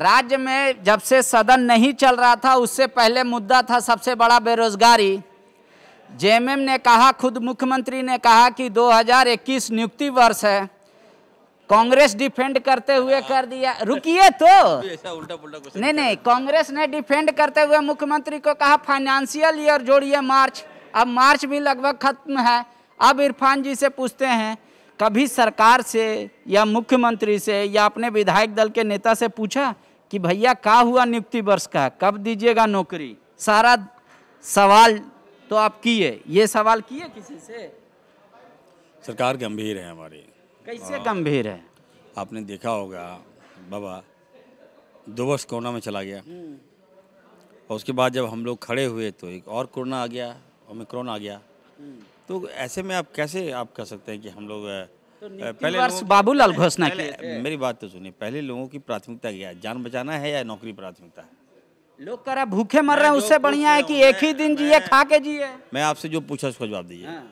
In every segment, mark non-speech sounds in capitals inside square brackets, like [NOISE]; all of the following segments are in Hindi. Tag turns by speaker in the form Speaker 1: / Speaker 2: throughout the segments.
Speaker 1: राज्य में जब से सदन नहीं चल रहा था उससे पहले मुद्दा था सबसे बड़ा बेरोजगारी जेएमएम ने कहा खुद मुख्यमंत्री ने कहा कि 2021 नियुक्ति वर्ष है कांग्रेस डिफेंड करते हुए हाँ। कर दिया रुकिए तो [LAUGHS] नहीं नहीं कांग्रेस ने डिफेंड करते हुए मुख्यमंत्री को कहा फाइनेंशियल ईयर जोड़िए मार्च अब मार्च भी लगभग खत्म है अब इरफान जी से पूछते हैं कभी सरकार से या मुख्यमंत्री से या अपने विधायक दल के नेता से पूछा कि भैया का हुआ नियुक्ति वर्ष का कब दीजिएगा नौकरी सारा सवाल तो आप किए ये सवाल किए किसी से
Speaker 2: सरकार गंभीर है हमारी
Speaker 1: कैसे हाँ। गंभीर
Speaker 2: है आपने देखा होगा बाबा दो वर्ष कोरोना में चला गया हम्म। और उसके बाद जब हम लोग खड़े हुए तो एक और कोरोना आ गया और ओमिक्रोन आ गया हम्म। तो ऐसे में आप कैसे आप कह सकते हैं कि हम लोग
Speaker 1: तो पहले बाबूलाल घोषणा की
Speaker 2: मेरी बात तो सुनिए पहले लोगों की प्राथमिकता क्या है जान बचाना है या नौकरी प्राथमिकता है
Speaker 1: लोग कह रहे भूखे मर रहे हैं उससे बढ़िया है कि एक ही दिन जिए खा के जिए
Speaker 2: मैं आपसे जो पूछा उसका जवाब दीजिए हाँ।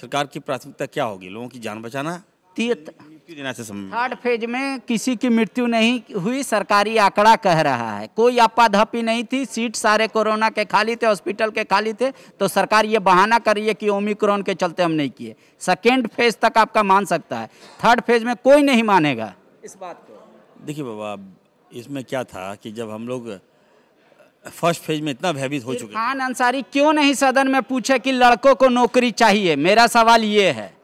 Speaker 2: सरकार की प्राथमिकता क्या होगी लोगों की जान बचाना थर्ड
Speaker 1: फेज में किसी की मृत्यु नहीं हुई सरकारी आंकड़ा कह रहा है कोई आपाधापी नहीं थी सीट सारे कोरोना के खाली थे हॉस्पिटल के खाली थे तो सरकार ये बहाना कर रही है कि ओमिक्रॉन के चलते हम नहीं किए सेकेंड फेज तक आपका मान सकता है थर्ड फेज में कोई नहीं मानेगा इस बात को देखिए बाबा
Speaker 2: इसमें क्या था कि जब हम लोग फर्स्ट फेज में इतना भयभीत हो चुके
Speaker 1: खान अंसारी क्यों नहीं सदन में पूछे कि लड़कों को नौकरी चाहिए मेरा सवाल ये है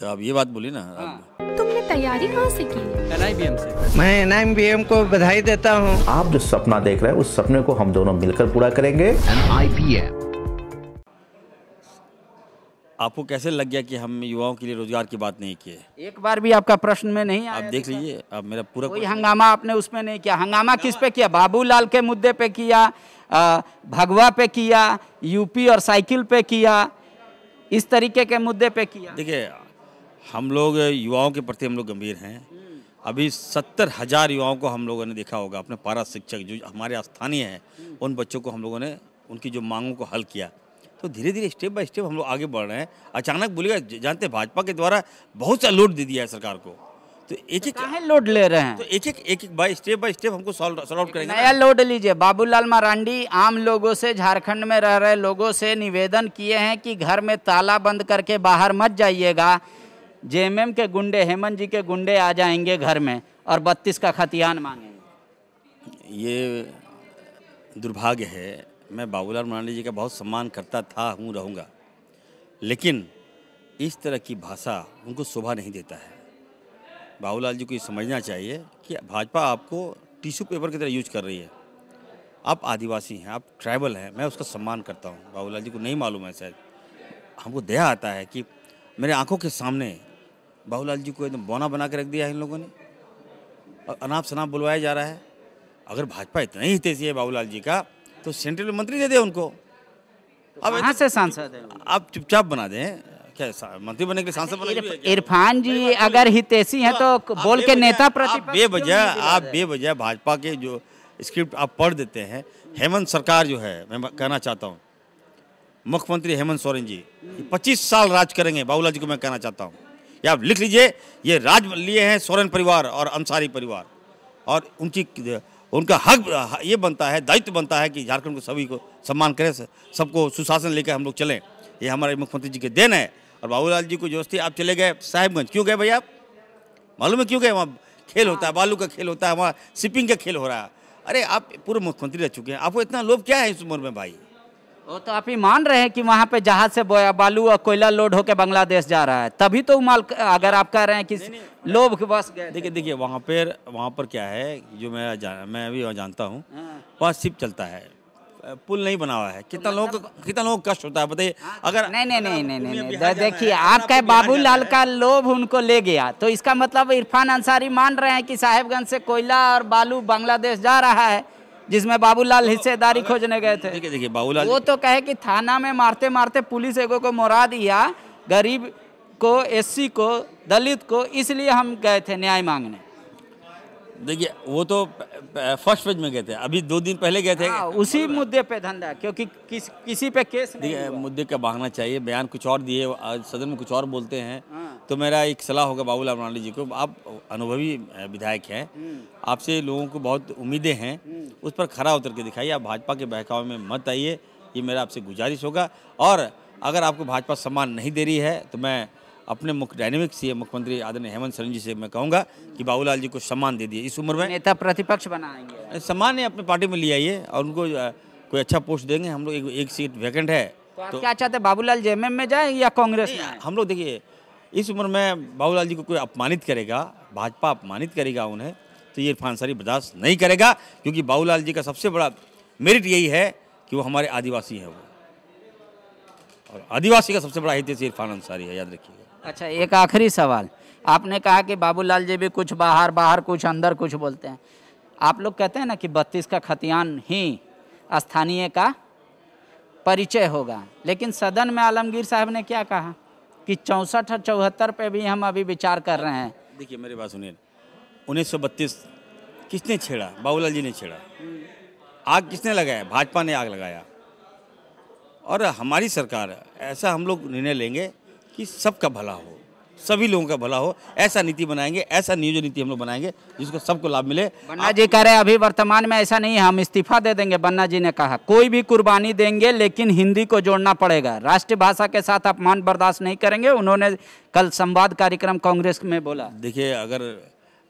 Speaker 2: तो आप ये बात बोली ना हाँ।
Speaker 1: तुमने तैयारी कहाँ से की एन एनआईबीएम से मैं एन एनआईबीएम को बधाई देता हूँ आप जो सपना देख रहे हैं उस सपने को हम दोनों मिलकर पूरा करेंगे एनआईबीएम
Speaker 2: आपको कैसे लग गया कि हम युवाओं के लिए
Speaker 1: रोजगार की बात नहीं किए एक बार भी आपका प्रश्न में नहीं आया आप देख तो लीजिए आप मेरा पूरा कोई हंगामा आपने उसमें नहीं किया हंगामा किस पे किया बाबूलाल के मुद्दे पे किया भगवा पे किया यूपी और साइकिल पे किया इस तरीके के मुद्दे पे किया
Speaker 2: देखिए हम लोग युवाओं के प्रति हम लोग गंभीर हैं अभी सत्तर हजार युवाओं को हम लोगों ने देखा होगा अपने पारा शिक्षक जो हमारे स्थानीय हैं उन बच्चों को हम लोगों ने उनकी जो मांगों को हल किया तो धीरे धीरे स्टेप बाय स्टेप हम लोग आगे बढ़ रहे हैं अचानक बोलेगा जानते भाजपा के द्वारा बहुत सा लोड दे दिया है सरकार को तो एक एक तो लोड ले रहे हैं तो एक एक एक एक बाय स्टेप बाय स्टेप हमको सॉल्व सॉल्व करेंगे नया
Speaker 1: लोड लीजिए बाबूलाल मरांडी आम लोगों से झारखंड में रह रहे लोगों से निवेदन किए हैं कि घर में ताला बंद करके बाहर मत जाइएगा जेएमएम के गुंडे हेमंत जी के गुंडे आ जाएंगे घर में और बत्तीस का खतियान मांगेंगे ये दुर्भाग्य है मैं बाबूलाल मरांडी
Speaker 2: जी का बहुत सम्मान करता था हूँ रहूँगा लेकिन इस तरह की भाषा उनको शोभा नहीं देता है बाबूलाल जी को ये समझना चाहिए कि भाजपा आपको टिश्यू पेपर की तरह यूज कर रही है आप आदिवासी हैं आप ट्राइबल हैं मैं उसका सम्मान करता हूँ बाबूलाल जी को नहीं मालूम है शायद हमको दया आता है कि मेरे आंखों के सामने बाबूलाल जी को एकदम बौना बना के रख दिया है इन लोगों ने और अनाप शनाप बुलवाया जा रहा है अगर भाजपा इतना ही तेजी है बाबूलाल जी का तो सेंट्रल मंत्री दे दे उनको तो अब
Speaker 1: यहाँ से सांसद
Speaker 2: आप चुपचाप बना दें क्या मंत्री बने के सांसद अच्छा,
Speaker 1: इरफान जी अगर हितेशी हैं तो बोल के नेता प्रति बेवजह आप
Speaker 2: बेवजह भाजपा के जो स्क्रिप्ट आप पढ़ देते हैं हेमंत सरकार जो है मैं कहना चाहता हूँ मुख्यमंत्री हेमंत सोरेन जी 25 साल राज करेंगे बाबूलाल जी को मैं कहना चाहता हूँ या आप लिख लीजिए ये राज लिए हैं सोरेन परिवार और अंसारी परिवार और उनकी उनका हक ये बनता है दायित्व बनता है कि झारखंड को सभी को सम्मान करें सबको सुशासन लेकर हम लोग चलें ये हमारे मुख्यमंत्री जी के देन है और बाबूलाल जी को जोस्ती आप चले गए साहेबगंज क्यों गए भैया आप मालूम है क्यों गए वहाँ खेल होता है बालू का खेल होता है वहाँ शिपिंग का खेल हो रहा है अरे आप पूर्व मुख्यमंत्री रह चुके हैं आपको इतना लोभ क्या है इस उम्र में भाई
Speaker 1: वो तो आप ही मान रहे हैं कि वहाँ पे जहाज से बोया बालू और कोयला लोड होकर बांग्लादेश जा रहा है तभी तो माल अगर आप कह रहे हैं कि लोभ
Speaker 2: के बस गए देखिए देखिए वहाँ पर वहाँ पर क्या है जो मैं जान, मैं वहाँ जानता हूँ हाँ। वहाँ शिप चलता है पुल नहीं बना हुआ है तो कितना लोग
Speaker 1: मतलब कितना लोग कष्ट होता है बताइए हाँ, अगर नहीं नहीं नहीं नहीं नहीं, नहीं देखिए आपका बाबूलाल का लोभ उनको ले गया तो इसका मतलब इरफान अंसारी मान रहे हैं कि साहेबगंज से कोयला और बालू बांग्लादेश जा रहा है जिसमें बाबूलाल हिस्सेदारी खोजने गए थे देखिए
Speaker 2: देखिए बाबूलाल वो
Speaker 1: तो कहे कि थाना में मारते मारते पुलिस एगो को मोरा दिया गरीब को एससी को दलित को इसलिए हम गए थे न्याय मांगने देखिए वो तो
Speaker 2: फर्स्ट पेज में गए थे अभी दो
Speaker 1: दिन पहले गए थे आ, हाँ, उसी मुद्दे पे धंधा क्योंकि किस किसी पे केस नहीं
Speaker 2: मुद्दे का भागना चाहिए बयान कुछ और दिए सदन में कुछ और बोलते हैं आ, हाँ। तो मेरा एक सलाह होगा बाबूलाल मरांडी जी को आप अनुभवी विधायक हैं हम्म। आपसे लोगों को बहुत उम्मीदें हैं उस पर खरा उतर के दिखाइए आप भाजपा के बहकावे में मत आइए ये मेरा आपसे गुजारिश होगा और अगर आपको भाजपा सम्मान नहीं दे रही है तो मैं अपने मुख्य डायनेमिक सी मुख्यमंत्री आदरणीय हेमंत सोरेन जी से मैं कहूँगा कि बाबूलाल जी को सम्मान दे दिए इस उम्र में नेता प्रतिपक्ष
Speaker 1: बनाएंगे
Speaker 2: सम्मान ये अपने पार्टी में ले आइए और उनको कोई अच्छा पोस्ट देंगे हम लोग एक, एक सीट वैकेंट है
Speaker 1: तो, तो क्या चाहते हैं बाबूलाल जेएमएम में जाए या कांग्रेस में हम लोग देखिए इस
Speaker 2: उम्र में बाबूलाल जी को कोई अपमानित करेगा भाजपा अपमानित करेगा उन्हें तो ये इरफान सारी बर्दाश्त नहीं करेगा क्योंकि बाबूलाल जी का सबसे बड़ा मेरिट यही है कि वो हमारे आदिवासी हैं वो और आदिवासी का सबसे बड़ा हितेश इरफान अंसारी है याद रखिएगा
Speaker 1: अच्छा एक आखिरी सवाल आपने कहा कि बाबूलाल जी भी कुछ बाहर बाहर कुछ अंदर कुछ बोलते हैं आप लोग कहते हैं ना कि बत्तीस का खतियान ही स्थानीय का परिचय होगा लेकिन सदन में आलमगीर साहब ने क्या कहा कि चौंसठ और चौहत्तर पे भी हम अभी विचार कर रहे हैं
Speaker 2: देखिए मेरी बात सुनिए उन्नीस किसने छेड़ा बाबूलाल जी ने छेड़ा आग किसने लगाया भाजपा ने आग लगाया और हमारी सरकार ऐसा हम लोग निर्णय लेंगे कि सबका भला हो
Speaker 1: सभी लोगों का भला हो ऐसा नीति बनाएंगे ऐसा नियोजन नीति हम लोग बनाएंगे जिसको सबको लाभ मिले बन्ना जी कह रहे अभी वर्तमान में ऐसा नहीं है हम इस्तीफा दे देंगे बन्ना जी ने कहा कोई भी कुर्बानी देंगे लेकिन हिंदी को जोड़ना पड़ेगा राष्ट्रीय भाषा के साथ अपमान बर्दाश्त नहीं करेंगे उन्होंने कल संवाद कार्यक्रम कांग्रेस में बोला
Speaker 2: देखिए अगर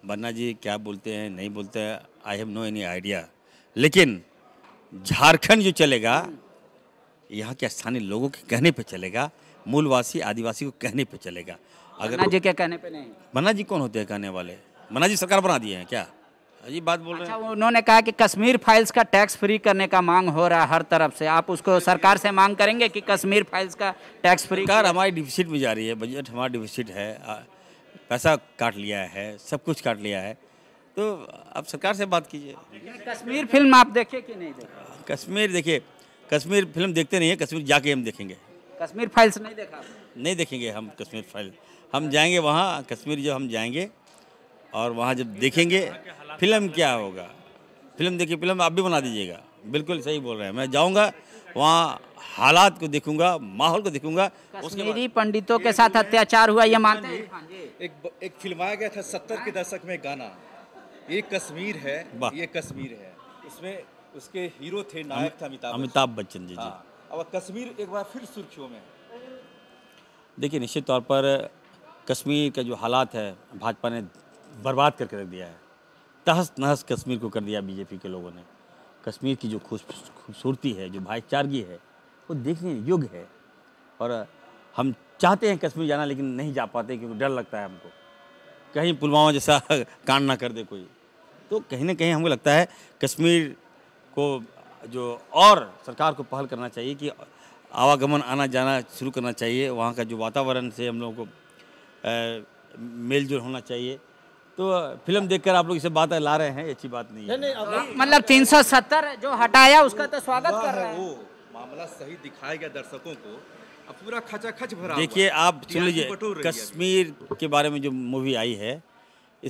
Speaker 2: बन्ना जी क्या बोलते हैं नहीं बोलते हैं I have no any idea लेकिन झारखंड जो चलेगा यहाँ के स्थानीय लोगों के कहने पे चलेगा मूलवासी आदिवासी को कहने पे चलेगा अगर बन्ना जी क्या
Speaker 1: कहने पे नहीं बन्ना जी कौन होते हैं कहने वाले बन्ना जी सरकार बना दिए हैं क्या अजीब बात बोल अच्छा, रहे हैं उन्होंने कहा कि कश्मीर फाइल्स का टैक्स फ्री करने का मांग हो रहा है हर तरफ से आप उसको सरकार से मांग करेंगे कि कश्मीर फाइल्स का टैक्स फ्री सरकार हमारी
Speaker 2: डिफिसिट में जा रही है बजट हमारा डिफिसिट है पैसा काट लिया है सब कुछ काट लिया है तो आप सरकार से बात कीजिए
Speaker 1: कश्मीर फिल्म आप देखे कि नहीं देखे
Speaker 2: कश्मीर देखिए कश्मीर फिल्म देखते नहीं है कश्मीर जाके हम देखेंगे
Speaker 1: कश्मीर फाइल्स नहीं देखा
Speaker 2: नहीं देखेंगे हम कश्मीर फाइल हम जाएंगे वहाँ कश्मीर जो हम जाएंगे और वहाँ जब देखेंगे फिल्म क्या होगा फिल्म देखिए फिल्म आप भी बना दीजिएगा बिल्कुल सही बोल रहे हैं मैं जाऊँगा वहाँ
Speaker 1: हालात को देखूंगा माहौल को देखूंगा उसके पंडितों के साथ अत्याचार हुआ ये मानते हैं
Speaker 2: हाँ एक एक फिल्माया गया था सत्तर के दशक में गाना ये कश्मीर है ये कश्मीर है इसमें उसके हीरो थे नायक था अमिताभ अमिताभ बच्चन जी जी हाँ। अब कश्मीर एक बार फिर सुर्खियों में देखिए निश्चित तौर पर कश्मीर का जो हालात है भाजपा ने बर्बाद करके रख दिया है तहस नहस कश्मीर को कर दिया बीजेपी के लोगों ने कश्मीर की जो खूबसूरती है जो भाईचारगी है वो देखने योग्य है और हम चाहते हैं कश्मीर जाना लेकिन नहीं जा पाते क्योंकि डर लगता है हमको कहीं पुलवामा जैसा [LAUGHS] कांड ना कर दे कोई तो कहीं ना कहीं हमको लगता है कश्मीर को जो और सरकार को पहल करना चाहिए कि आवागमन आना जाना शुरू करना चाहिए वहाँ का जो वातावरण से हम लोगों को मेल होना चाहिए तो फिल्म देखकर आप लोग इसे बात ला रहे हैं अच्छी बात नहीं,
Speaker 1: है मतलब तीन सौ सत्तर जो हटाया उसका तो स्वागत कर रहे हैं वो मामला सही
Speaker 2: दिखाया गया दर्शकों को अब पूरा खच भरा देखिए आप सुन लीजिए कश्मीर के बारे में जो मूवी आई है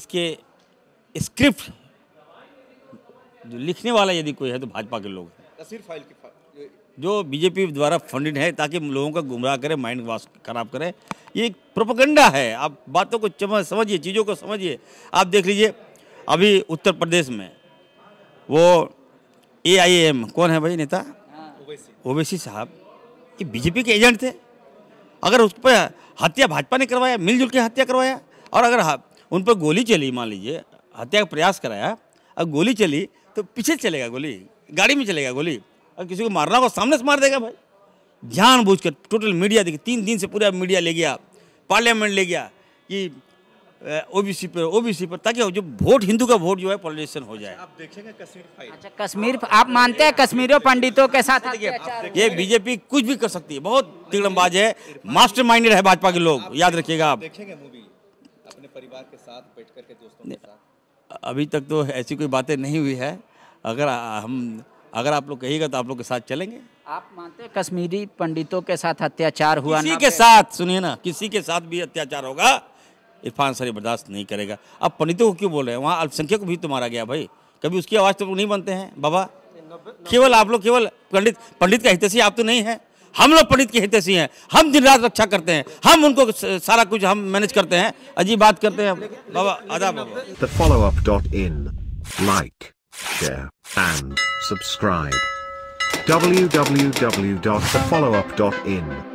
Speaker 2: इसके स्क्रिप्ट जो लिखने वाला यदि कोई है तो भाजपा के लोग हैं तस्वीर फाइल की फाइल जो बीजेपी द्वारा फंडेड है ताकि लोगों का गुमराह करे माइंड वाश खराब करे ये एक प्रोपगंडा है आप बातों को समझिए चीज़ों को समझिए आप देख लीजिए अभी उत्तर प्रदेश में वो ए आई एम कौन है भाई नेता हाँ। ओवैसी साहब ये बीजेपी के एजेंट थे अगर उस पर हत्या भाजपा ने करवाया मिलजुल के हत्या करवाया और अगर हाँ, उन पर गोली चली मान लीजिए हत्या का प्रयास कराया अगर गोली चली तो पीछे चलेगा गोली गाड़ी में चलेगा गोली और किसी को मारना होगा सामने से मार देगा भाई ध्यान बूझ कर टोटल मीडिया देखिए तीन दिन से पूरा मीडिया ले गया पार्लियामेंट ले गया कि ओबीसी पर ओबीसी पर ताकि जो वोट हिंदू का वोट जो है पॉलिटिशन हो जाए
Speaker 1: आप देखेंगे कश्मीर अच्छा कश्मीर आप मानते हैं कश्मीरों पंडितों के साथ ये
Speaker 2: बीजेपी कुछ भी कर सकती है बहुत तिगड़मबाज है मास्टर माइंडेड है भाजपा के लोग याद रखिएगा आप देखेंगे
Speaker 1: मूवी अपने परिवार के साथ बैठ करके दोस्तों
Speaker 2: अभी तक तो ऐसी कोई बातें नहीं हुई है अगर हम अगर आप लोग कहिएगा तो आप लोग के साथ चलेंगे
Speaker 1: आप मानते हैं कश्मीरी पंडितों के साथ अत्याचार हुआ किसी के
Speaker 2: साथ सुनिए ना किसी के साथ भी अत्याचार होगा इरफान सर बर्दाश्त नहीं करेगा अब पंडितों को क्यों बोल रहे हैं वहाँ अल्पसंख्यक भी तो मारा गया भाई कभी उसकी आवाज़ तो नहीं बनते हैं बाबा केवल आप लोग केवल पंडित पंडित का हितेशी आप तो नहीं है हम लोग पंडित के हितैषी हैं हम दिन रात रक्षा करते हैं हम उनको सारा कुछ हम मैनेज करते हैं अजीब बात करते हैं बाबा आदाब बाबा share, and subscribe. www.thefollowup.in